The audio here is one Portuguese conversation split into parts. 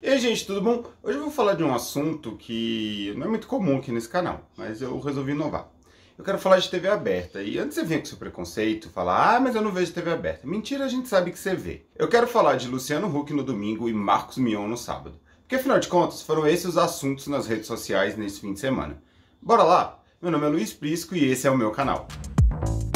E aí, gente, tudo bom? Hoje eu vou falar de um assunto que não é muito comum aqui nesse canal, mas eu resolvi inovar. Eu quero falar de TV aberta. E antes você vem com seu preconceito, falar, ah, mas eu não vejo TV aberta. Mentira, a gente sabe que você vê. Eu quero falar de Luciano Huck no domingo e Marcos Mion no sábado. Porque afinal de contas, foram esses os assuntos nas redes sociais nesse fim de semana. Bora lá? Meu nome é Luiz Prisco e esse é o meu canal. Música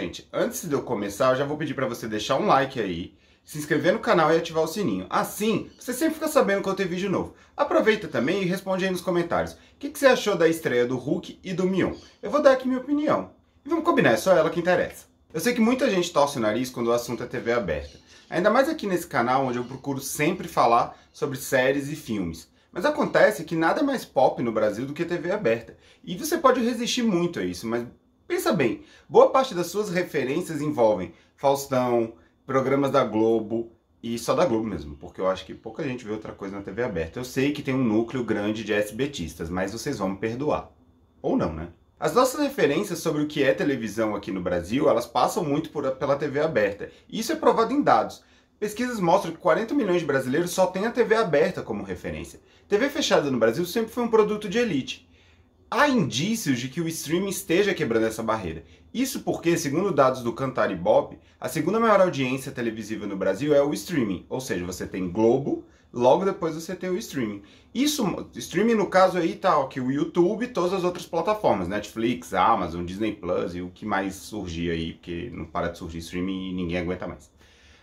gente, antes de eu começar, eu já vou pedir para você deixar um like aí, se inscrever no canal e ativar o sininho. Assim, você sempre fica sabendo quando tem vídeo novo. Aproveita também e responde aí nos comentários. O que, que, você achou da estreia do Hulk e do Mion? Eu vou dar aqui minha opinião. E vamos combinar, é só ela que interessa. Eu sei que muita gente torce o nariz quando o assunto é TV aberta. Ainda mais aqui nesse canal, onde eu procuro sempre falar sobre séries e filmes. Mas acontece que nada é mais pop no Brasil do que TV aberta. E você pode resistir muito a isso, mas Pensa bem, boa parte das suas referências envolvem Faustão, programas da Globo e só da Globo mesmo, porque eu acho que pouca gente vê outra coisa na TV aberta. Eu sei que tem um núcleo grande de SBTistas, mas vocês vão me perdoar. Ou não, né? As nossas referências sobre o que é televisão aqui no Brasil, elas passam muito por, pela TV aberta. isso é provado em dados. Pesquisas mostram que 40 milhões de brasileiros só têm a TV aberta como referência. TV fechada no Brasil sempre foi um produto de elite há indícios de que o streaming esteja quebrando essa barreira. Isso porque, segundo dados do Cantar e Bob, a segunda maior audiência televisiva no Brasil é o streaming, ou seja, você tem Globo, logo depois você tem o streaming. Isso, streaming no caso aí tá ó, que o YouTube e todas as outras plataformas, Netflix, Amazon, Disney Plus e o que mais surgir aí, porque não para de surgir streaming e ninguém aguenta mais.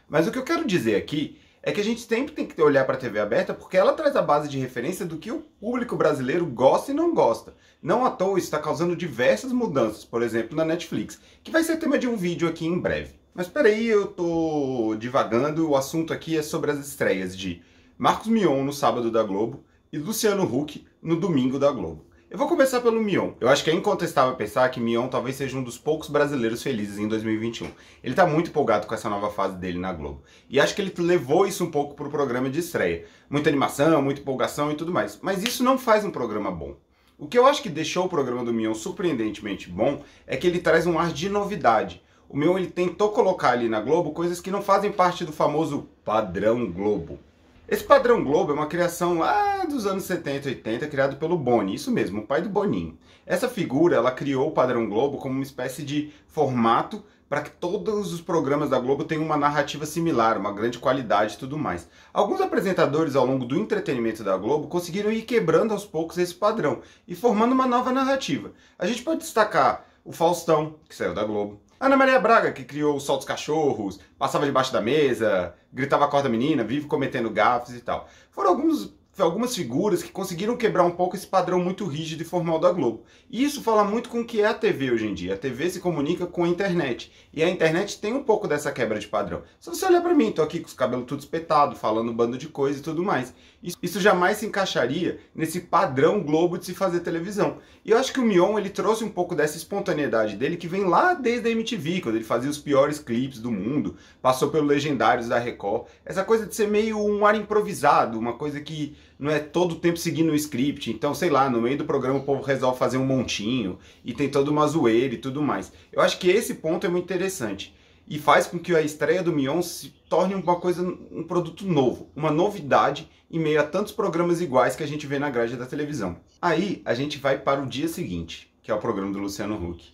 Mas o que eu quero dizer aqui é que a gente sempre tem que olhar para a TV aberta porque ela traz a base de referência do que o público brasileiro gosta e não gosta. Não à toa está causando diversas mudanças, por exemplo, na Netflix, que vai ser tema de um vídeo aqui em breve. Mas peraí, eu tô divagando, o assunto aqui é sobre as estreias de Marcos Mion no sábado da Globo e Luciano Huck no domingo da Globo. Eu vou começar pelo Mion. Eu acho que é incontestável pensar que Mion talvez seja um dos poucos brasileiros felizes em 2021. Ele tá muito empolgado com essa nova fase dele na Globo. E acho que ele levou isso um pouco pro programa de estreia. Muita animação, muita empolgação e tudo mais. Mas isso não faz um programa bom. O que eu acho que deixou o programa do Mion surpreendentemente bom é que ele traz um ar de novidade. O Mion ele tentou colocar ali na Globo coisas que não fazem parte do famoso padrão Globo. Esse padrão Globo é uma criação lá dos anos 70 e 80, criado pelo Boni, isso mesmo, o pai do Boninho. Essa figura, ela criou o padrão Globo como uma espécie de formato para que todos os programas da Globo tenham uma narrativa similar, uma grande qualidade e tudo mais. Alguns apresentadores ao longo do entretenimento da Globo conseguiram ir quebrando aos poucos esse padrão e formando uma nova narrativa. A gente pode destacar o Faustão, que saiu da Globo, Ana Maria Braga, que criou o Sol dos Cachorros, passava debaixo da mesa, gritava corda menina, vive cometendo gafes e tal. Foram alguns algumas figuras que conseguiram quebrar um pouco esse padrão muito rígido e formal da Globo. E isso fala muito com o que é a TV hoje em dia. A TV se comunica com a internet. E a internet tem um pouco dessa quebra de padrão. Se você olhar para mim, tô aqui com os cabelos tudo espetado, falando um bando de coisa e tudo mais. Isso jamais se encaixaria nesse padrão Globo de se fazer televisão. E eu acho que o Mion, ele trouxe um pouco dessa espontaneidade dele que vem lá desde a MTV, quando ele fazia os piores clipes do mundo, passou pelo Legendários da Record. Essa coisa de ser meio um ar improvisado, uma coisa que não é todo o tempo seguindo o script. Então, sei lá, no meio do programa o povo resolve fazer um montinho e tem toda uma zoeira e tudo mais. Eu acho que esse ponto é muito interessante e faz com que a estreia do Mion se torne uma coisa, um produto novo, uma novidade em meio a tantos programas iguais que a gente vê na grade da televisão. Aí a gente vai para o dia seguinte, que é o programa do Luciano Huck.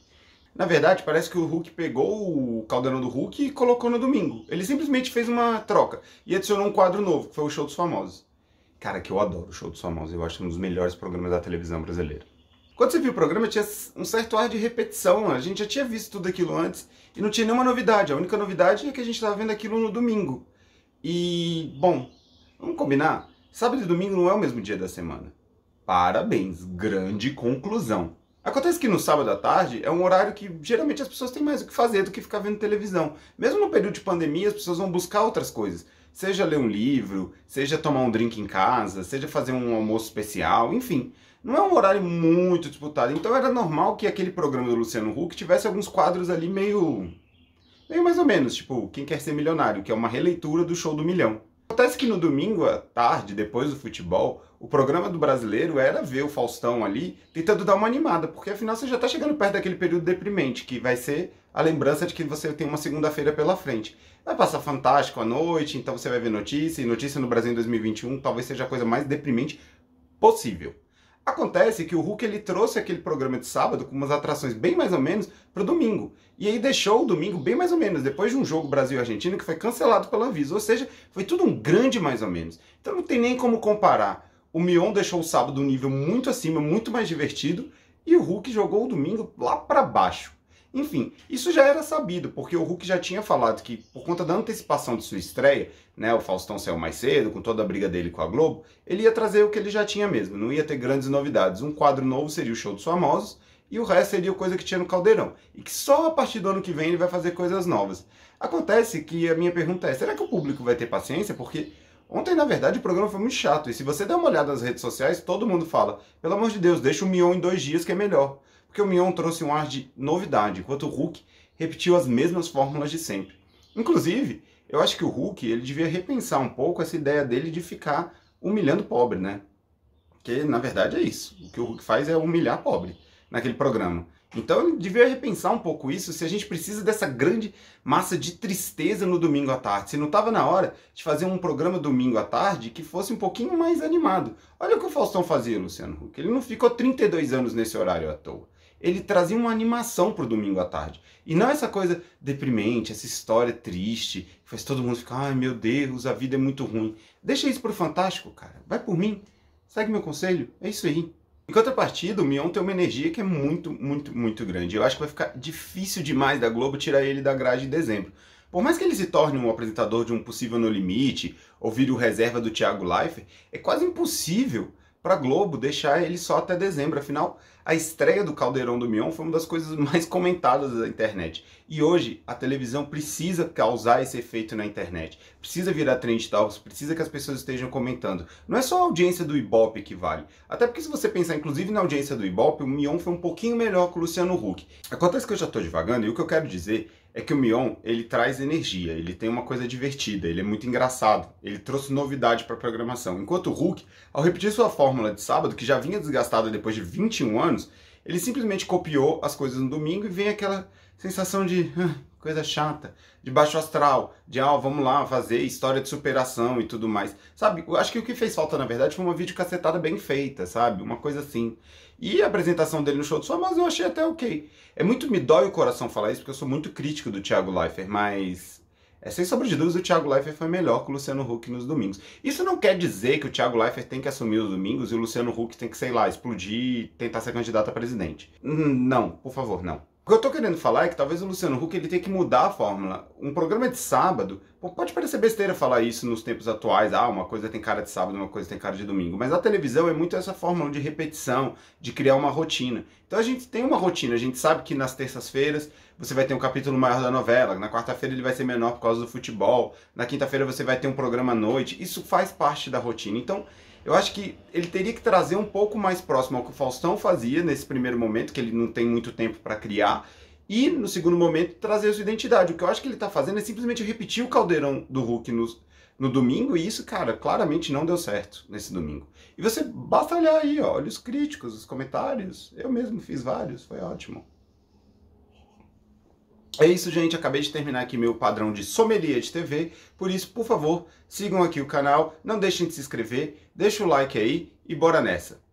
Na verdade, parece que o Hulk pegou o caldeirão do Hulk e colocou no domingo. Ele simplesmente fez uma troca e adicionou um quadro novo, que foi o Show dos Famosos. Cara, que eu adoro o show dos Somoza, eu acho é um dos melhores programas da televisão brasileira. Quando você viu o programa, tinha um certo ar de repetição, a gente já tinha visto tudo aquilo antes e não tinha nenhuma novidade. A única novidade é que a gente estava vendo aquilo no domingo. E, bom, vamos combinar? Sábado e domingo não é o mesmo dia da semana. Parabéns, grande conclusão. Acontece que no sábado à tarde é um horário que geralmente as pessoas têm mais o que fazer do que ficar vendo televisão. Mesmo no período de pandemia, as pessoas vão buscar outras coisas. Seja ler um livro, seja tomar um drink em casa, seja fazer um almoço especial, enfim. Não é um horário muito disputado. Então era normal que aquele programa do Luciano Huck tivesse alguns quadros ali meio. meio mais ou menos, tipo, Quem Quer Ser Milionário, que é uma releitura do show do milhão. Acontece que no domingo à tarde, depois do futebol, o programa do brasileiro era ver o Faustão ali tentando dar uma animada, porque afinal você já está chegando perto daquele período deprimente, que vai ser a lembrança de que você tem uma segunda-feira pela frente. Vai passar fantástico a noite, então você vai ver notícia, e notícia no Brasil em 2021 talvez seja a coisa mais deprimente possível. Acontece que o Hulk ele trouxe aquele programa de sábado com umas atrações bem mais ou menos para o domingo. E aí deixou o domingo bem mais ou menos, depois de um jogo Brasil-Argentina que foi cancelado pela Anvisa. Ou seja, foi tudo um grande mais ou menos. Então não tem nem como comparar. O Mion deixou o sábado um nível muito acima, muito mais divertido, e o Hulk jogou o domingo lá para baixo. Enfim, isso já era sabido, porque o Hulk já tinha falado que, por conta da antecipação de sua estreia, né, o Faustão saiu mais cedo, com toda a briga dele com a Globo, ele ia trazer o que ele já tinha mesmo, não ia ter grandes novidades. Um quadro novo seria o show dos famosos, e o resto seria coisa que tinha no Caldeirão. E que só a partir do ano que vem ele vai fazer coisas novas. Acontece que a minha pergunta é: será que o público vai ter paciência? Porque ontem, na verdade, o programa foi muito chato. E se você der uma olhada nas redes sociais, todo mundo fala: pelo amor de Deus, deixa o Mion em dois dias que é melhor porque o Mion trouxe um ar de novidade, enquanto o Hulk repetiu as mesmas fórmulas de sempre. Inclusive, eu acho que o Hulk ele devia repensar um pouco essa ideia dele de ficar humilhando pobre, né? Porque na verdade é isso. O que o Hulk faz é humilhar pobre naquele programa. Então ele devia repensar um pouco isso, se a gente precisa dessa grande massa de tristeza no domingo à tarde. Se não estava na hora de fazer um programa domingo à tarde que fosse um pouquinho mais animado. Olha o que o Faustão fazia, Luciano Huck. Ele não ficou 32 anos nesse horário à toa ele trazia uma animação pro domingo à tarde. E não essa coisa deprimente, essa história triste, que faz todo mundo ficar, ai meu Deus, a vida é muito ruim. Deixa isso pro Fantástico, cara. Vai por mim. Segue meu conselho. É isso aí. Em contrapartida, o Mion tem uma energia que é muito, muito, muito grande. Eu acho que vai ficar difícil demais da Globo tirar ele da grade em dezembro. Por mais que ele se torne um apresentador de um possível No Limite, ou vire o reserva do Thiago Leifert, é quase impossível para Globo deixar ele só até dezembro. Afinal, a estreia do Caldeirão do Mion foi uma das coisas mais comentadas da internet. E hoje a televisão precisa causar esse efeito na internet. Precisa virar trend talks, precisa que as pessoas estejam comentando. Não é só a audiência do Ibope que vale. Até porque se você pensar inclusive na audiência do Ibope, o Mion foi um pouquinho melhor que o Luciano Huck. Acontece que eu já estou devagando e o que eu quero dizer é que o Mion, ele traz energia, ele tem uma coisa divertida, ele é muito engraçado, ele trouxe novidade para a programação. Enquanto o Hulk, ao repetir sua fórmula de sábado, que já vinha desgastada depois de 21 anos, ele simplesmente copiou as coisas no domingo e vem aquela sensação de coisa chata, de baixo astral, de ah, vamos lá fazer história de superação e tudo mais. Sabe, eu acho que o que fez falta, na verdade, foi uma vídeo bem feita, sabe? Uma coisa assim. E a apresentação dele no show do Só, mas eu achei até ok. É muito, me dói o coração falar isso, porque eu sou muito crítico do Thiago Leifert, mas... É, sem sombra de dúvidas, o Thiago Leifert foi melhor que o Luciano Huck nos domingos. Isso não quer dizer que o Thiago Leifert tem que assumir os domingos e o Luciano Huck tem que, sei lá, explodir e tentar ser candidato a presidente. Não, por favor, não. O que eu tô querendo falar é que talvez o Luciano Huck ele tenha que mudar a fórmula. Um programa de sábado, pode parecer besteira falar isso nos tempos atuais, ah, uma coisa tem cara de sábado, uma coisa tem cara de domingo, mas a televisão é muito essa fórmula de repetição, de criar uma rotina. Então a gente tem uma rotina, a gente sabe que nas terças-feiras você vai ter um capítulo maior da novela, na quarta-feira ele vai ser menor por causa do futebol, na quinta-feira você vai ter um programa à noite, isso faz parte da rotina. Então eu acho que ele teria que trazer um pouco mais próximo ao que o Faustão fazia nesse primeiro momento, que ele não tem muito tempo para criar, e no segundo momento trazer a sua identidade. O que eu acho que ele está fazendo é simplesmente repetir o caldeirão do Hulk no, no domingo, e isso, cara, claramente não deu certo nesse domingo. E você basta olhar aí, ó, olha os críticos, os comentários. Eu mesmo fiz vários, foi ótimo. É isso, gente. Acabei de terminar aqui meu padrão de sommelier de TV. Por isso, por favor, sigam aqui o canal. Não deixem de se inscrever. Deixa o like aí e bora nessa.